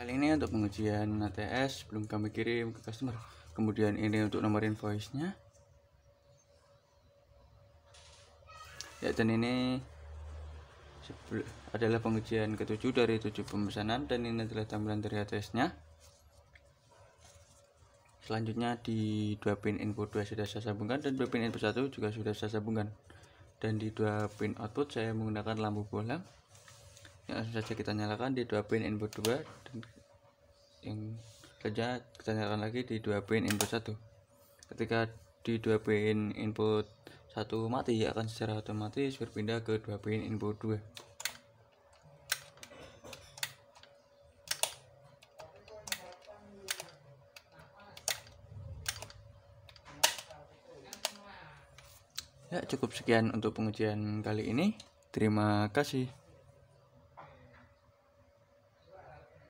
Kali ini untuk pengujian ATS belum kami kirim ke customer. Kemudian ini untuk nomor invoice-nya. Ya, dan ini adalah pengujian ketujuh dari tujuh pemesanan dan ini adalah tampilan dari ATS-nya. Selanjutnya di dua pin input 2 sudah saya sambungkan dan dua pin input 1 juga sudah saya sambungkan. Dan di dua pin output saya menggunakan lampu bohlam yang langsung saja kita nyalakan di dua pin input 2 dan yang kerja kita nyalakan lagi di dua pin input 1 ketika di dua pin input 1 mati akan secara otomatis berpindah ke dua pin input 2 Ya, cukup sekian untuk pengujian kali ini. Terima kasih.